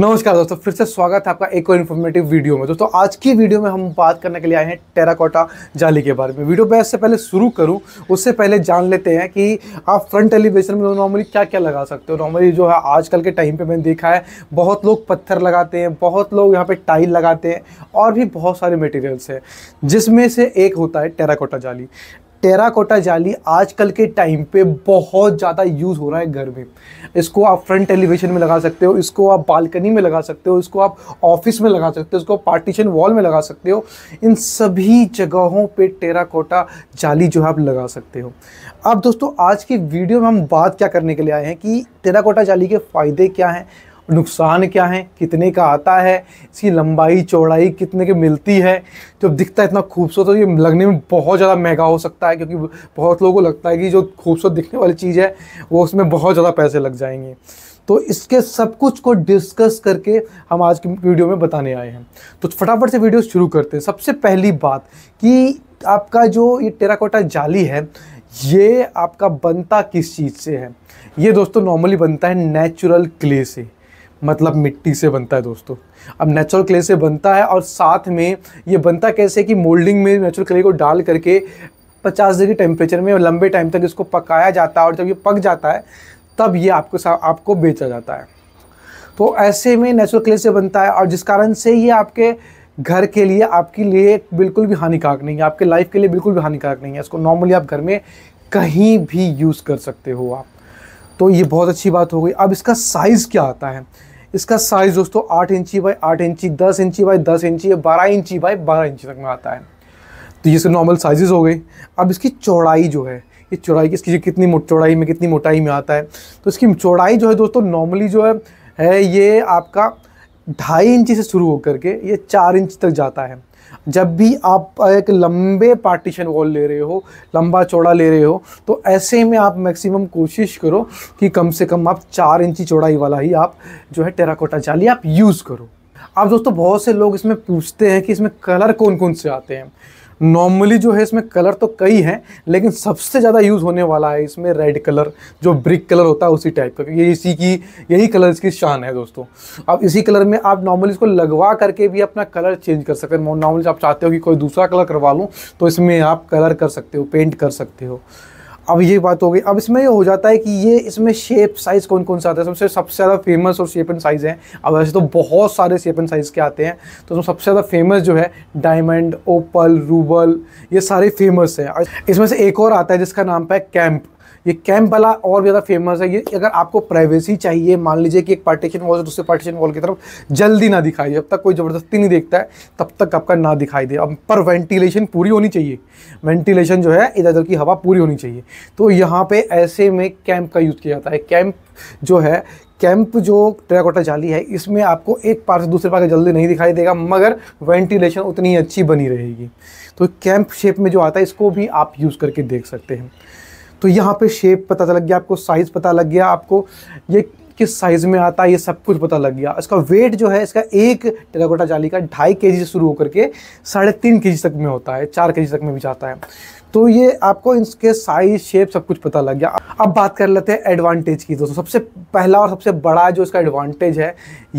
नमस्कार दोस्तों फिर से स्वागत है आपका एक और इन्फॉर्मेटिव वीडियो में दोस्तों आज की वीडियो में हम बात करने के लिए आए हैं टेराकोटा जाली के बारे में वीडियो मैं इससे पहले शुरू करूं उससे पहले जान लेते हैं कि आप फ्रंट एलिवेशन में नॉर्मली क्या क्या लगा सकते हो नॉर्मली जो है आजकल के टाइम पर मैंने देखा है बहुत लोग पत्थर लगाते हैं बहुत लोग यहाँ पर टाइल लगाते हैं और भी बहुत सारे मटेरियल्स हैं जिसमें से एक होता है टेराकोटा जाली टेराकोटा जाली आजकल के टाइम पे बहुत ज़्यादा यूज़ हो रहा है घर में इसको आप फ्रंट एलिवेशन में लगा सकते हो इसको आप बालकनी में लगा सकते हो इसको आप ऑफिस में लगा सकते हो इसको पार्टीशन वॉल में लगा सकते हो इन सभी जगहों पे टेराकोटा जाली जो है आप लगा सकते हो अब दोस्तों आज की वीडियो में हम बात क्या करने के लिए आए हैं कि टेराकोटा जाली के फ़ायदे क्या हैं नुकसान क्या है कितने का आता है इसकी लंबाई चौड़ाई कितने की मिलती है जब दिखता है इतना खूबसूरत तो ये लगने में बहुत ज़्यादा महंगा हो सकता है क्योंकि बहुत लोगों को लगता है कि जो खूबसूरत दिखने वाली चीज़ है वो उसमें बहुत ज़्यादा पैसे लग जाएंगे तो इसके सब कुछ को डिस्कस करके हम आज की वीडियो में बताने आए हैं तो फटाफट से वीडियो शुरू करते हैं सबसे पहली बात कि आपका जो ये टेराकोटा जाली है ये आपका बनता किस चीज़ से है ये दोस्तों नॉर्मली बनता है नेचुरल क्ले से मतलब मिट्टी से बनता है दोस्तों अब नेचुरल क्ले से बनता है और साथ में ये बनता कैसे कि मोल्डिंग में नेचुरल क्ले को डाल करके 50 डिग्री टेम्परेचर में लंबे टाइम तक इसको पकाया जाता है और जब ये पक जाता है तब ये आपको आपको बेचा जाता है तो ऐसे में नेचुरल क्ले से बनता है और जिस कारण से ये आपके घर के लिए आपके लिए बिल्कुल भी हानिकारक नहीं है आपके लाइफ के लिए बिल्कुल भी हानिकारक नहीं है इसको नॉर्मली आप घर में कहीं भी यूज़ कर सकते हो आप तो ये बहुत अच्छी बात हो गई अब इसका साइज़ क्या आता है इसका साइज़ दोस्तों आठ इंची बाई आठ इंची दस इंची बाई दस इंची या बारह इंची बाई बारह इंची तक में आता है तो ये सब नॉर्मल साइजेस हो गई अब इसकी चौड़ाई जो है ये चौड़ाई इसकी कितनी चौड़ाई में कितनी मोटाई में आता है तो इसकी चौड़ाई जो है दोस्तों नॉर्मली जो है, है ये आपका ढाई इंची से शुरू होकर के ये चार इंच तक जाता है जब भी आप एक लंबे पार्टीशन वॉल ले रहे हो लंबा चौड़ा ले रहे हो तो ऐसे में आप मैक्सिमम कोशिश करो कि कम से कम आप चार इंची चौड़ाई वाला ही आप जो है टेराकोटा जाली आप यूज़ करो आप दोस्तों बहुत से लोग इसमें पूछते हैं कि इसमें कलर कौन कौन से आते हैं नॉर्मली जो है इसमें कलर तो कई हैं लेकिन सबसे ज़्यादा यूज़ होने वाला है इसमें रेड कलर जो ब्रिक कलर होता है उसी टाइप का ये इसी की यही कलर इसकी शान है दोस्तों अब इसी कलर में आप नॉर्मली इसको लगवा करके भी अपना कलर चेंज कर सकते हैं नॉर्मली आप चाहते हो कि कोई दूसरा कलर करवा लूँ तो इसमें आप कलर कर सकते हो पेंट कर सकते हो अब ये बात हो गई अब इसमें ये हो जाता है कि ये इसमें शेप साइज़ कौन कौन सा आता है सबसे सबसे ज़्यादा फेमस और शेप एंड साइज़ हैं अब वैसे तो बहुत सारे शेप एंड साइज़ के आते हैं तो सबसे ज़्यादा फेमस जो है डायमंड ओपल रूबल ये सारे फेमस हैं इसमें से एक और आता है जिसका नाम है कैंप ये कैंप वाला और ज़्यादा फेमस है ये अगर आपको प्राइवेसी चाहिए मान लीजिए कि एक पार्टीशन वॉल से दूसरे पार्टीशन वॉल की तरफ जल्दी ना दिखाई जब तक कोई ज़बरदस्ती नहीं देखता है तब तक आपका ना दिखाई दे अब पर वेंटिलेशन पूरी होनी चाहिए वेंटिलेशन जो है इधर उधर की हवा पूरी होनी चाहिए तो यहाँ पर ऐसे में कैंप का यूज़ किया जाता है कैंप जो है कैंप जो ट्रैकोटा जाली है इसमें आपको एक पार से दूसरे पार जल्दी नहीं दिखाई देगा मगर वेंटिलेशन उतनी अच्छी बनी रहेगी तो कैंप शेप में जो आता है इसको भी आप यूज़ करके देख सकते हैं तो यहाँ पे शेप पता लग गया आपको साइज़ पता लग गया आपको ये किस साइज़ में आता है ये सब कुछ पता लग गया इसका वेट जो है इसका एक टेराकोटा जाली का ढाई के से शुरू होकर के साढ़े तीन के तक में होता है चार के तक में भी जाता है तो ये आपको इसके साइज शेप सब कुछ पता लग गया अब बात कर लेते हैं एडवांटेज की दोस्तों सबसे पहला और सबसे बड़ा जो इसका एडवांटेज है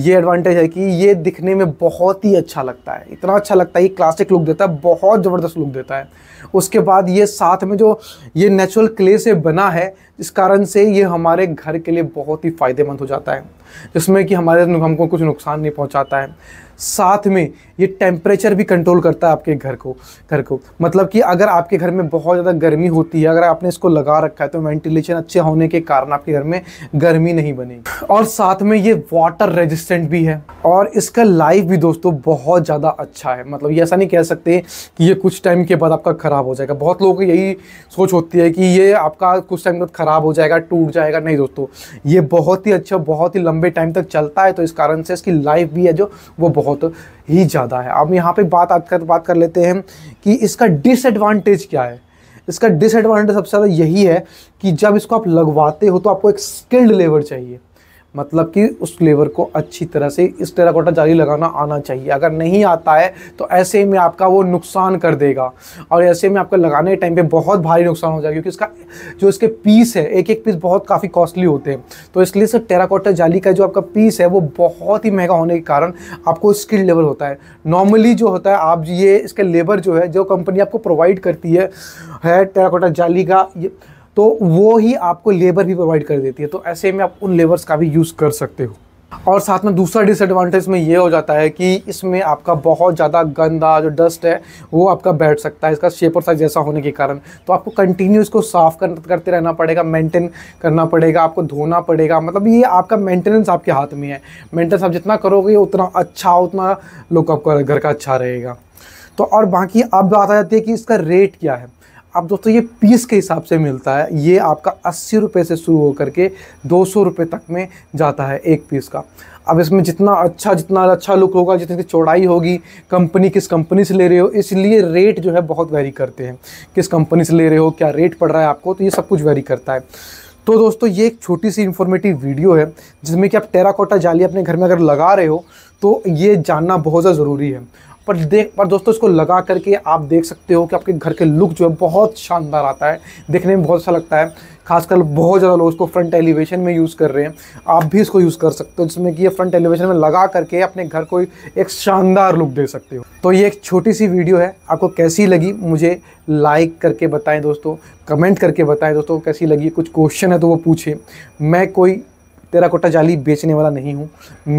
ये एडवांटेज है कि ये दिखने में बहुत ही अच्छा लगता है इतना अच्छा लगता है ये क्लासिक लुक देता है बहुत ज़बरदस्त लुक देता है उसके बाद ये साथ में जो ये नेचुरल क्ले से बना है इस कारण से ये हमारे घर के लिए बहुत ही फ़ायदेमंद हो जाता है जिसमें कि हमारे हमको कुछ नुकसान नहीं पहुँचाता है साथ में ये टेम्परेचर भी कंट्रोल करता है आपके घर को घर को मतलब कि अगर आपके घर में बहुत ज़्यादा गर्मी होती है अगर आपने इसको लगा रखा है तो वेंटिलेशन अच्छे होने के कारण आपके घर में गर्मी नहीं बनेगी और साथ में ये वाटर रेजिस्टेंट भी है और इसका लाइफ भी दोस्तों बहुत ज़्यादा अच्छा है मतलब ये ऐसा नहीं कह सकते कि ये कुछ टाइम के बाद आपका ख़राब हो जाएगा बहुत लोगों की यही सोच होती है कि ये आपका कुछ टाइम के बाद ख़राब हो जाएगा टूट जाएगा नहीं दोस्तों ये बहुत ही अच्छा बहुत ही लंबे टाइम तक चलता है तो इस कारण से इसकी लाइफ भी है जो वो बहुत ही ज़्यादा ज़्यादा है अब यहाँ पे बात कर बात कर लेते हैं कि इसका डिसएडवांटेज क्या है इसका डिसएडवांटेज सबसे ज़्यादा यही है कि जब इसको आप लगवाते हो तो आपको एक स्किल्ड लेबर चाहिए मतलब कि उस फ्लेवर को अच्छी तरह से इस तरह कोटा जाली लगाना आना चाहिए अगर नहीं आता है तो ऐसे में आपका वो नुकसान कर देगा और ऐसे में आपका लगाने के टाइम पे बहुत भारी नुकसान हो जाएगा क्योंकि इसका जो इसके पीस है एक एक पीस बहुत काफ़ी कॉस्टली होते हैं तो इसलिए सर टेराकोटा जाली का जो आपका पीस है वो बहुत ही महंगा होने के कारण आपको स्किल लेवल होता है नॉर्मली जो होता है आप ये इसका लेबर जो है जो कंपनी आपको प्रोवाइड करती है, है टेराकोटा जाली का ये तो वो ही आपको लेबर भी प्रोवाइड कर देती है तो ऐसे में आप उन लेबर्स का भी यूज़ कर सकते हो और साथ में दूसरा डिसएडवांटेज में ये हो जाता है कि इसमें आपका बहुत ज़्यादा गंदा जो डस्ट है वो आपका बैठ सकता है इसका शेप और साइज जैसा होने के कारण तो आपको कंटिन्यू इसको साफ़ कर, करते रहना पड़ेगा मेंटेन करना पड़ेगा आपको धोना पड़ेगा मतलब ये आपका मेंटेनेंस आपके हाथ में है मेंटेनेंस आप जितना करोगे उतना अच्छा उतना लुकअप आपका घर का अच्छा रहेगा तो और बाकी अब बात आ जाती है कि इसका रेट क्या है अब दोस्तों ये पीस के हिसाब से मिलता है ये आपका अस्सी रुपये से शुरू होकर के दो सौ रुपये तक में जाता है एक पीस का अब इसमें जितना अच्छा जितना अच्छा लुक होगा जितनी चौड़ाई होगी कंपनी किस कंपनी से ले रहे हो इसलिए रेट जो है बहुत वेरी करते हैं किस कंपनी से ले रहे हो क्या रेट पड़ रहा है आपको तो ये सब कुछ वेरी करता है तो दोस्तों ये एक छोटी सी इन्फॉर्मेटिव वीडियो है जिसमें कि आप टेराकोटा जाली अपने घर में अगर लगा रहे हो तो ये जानना बहुत ज़्यादा ज़रूरी है पर देख पर दोस्तों इसको लगा करके आप देख सकते हो कि आपके घर के लुक जो है बहुत शानदार आता है देखने में बहुत अच्छा लगता है खासकर बहुत ज़्यादा लोग इसको फ्रंट एलिवेशन में यूज़ कर रहे हैं आप भी इसको यूज़ कर सकते हो जिसमें कि ये फ्रंट एलिवेशन में लगा करके अपने घर को एक शानदार लुक दे सकते हो तो ये एक छोटी सी वीडियो है आपको कैसी लगी मुझे लाइक करके बताएं दोस्तों कमेंट करके बताएं दोस्तों कैसी लगी कुछ क्वेश्चन है तो वो पूछें मैं कोई तेरा कोटा जाली बेचने वाला नहीं हूँ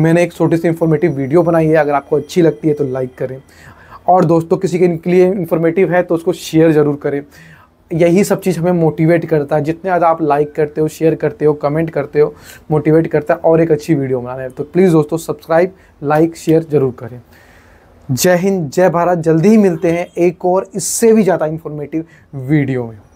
मैंने एक छोटी सी इन्फॉर्मेटिव वीडियो बनाई है अगर आपको अच्छी लगती है तो लाइक करें और दोस्तों किसी के लिए इन्फॉर्मेटिव है तो उसको शेयर ज़रूर करें यही सब चीज़ हमें मोटिवेट करता है जितने ज़्यादा आप लाइक करते हो शेयर करते हो कमेंट करते हो मोटिवेट करता है और एक अच्छी वीडियो बनाना है तो प्लीज़ दोस्तों सब्सक्राइब लाइक शेयर ज़रूर करें जय हिंद जय भारत जल्दी ही मिलते हैं एक और इससे भी ज़्यादा इन्फॉर्मेटिव वीडियो में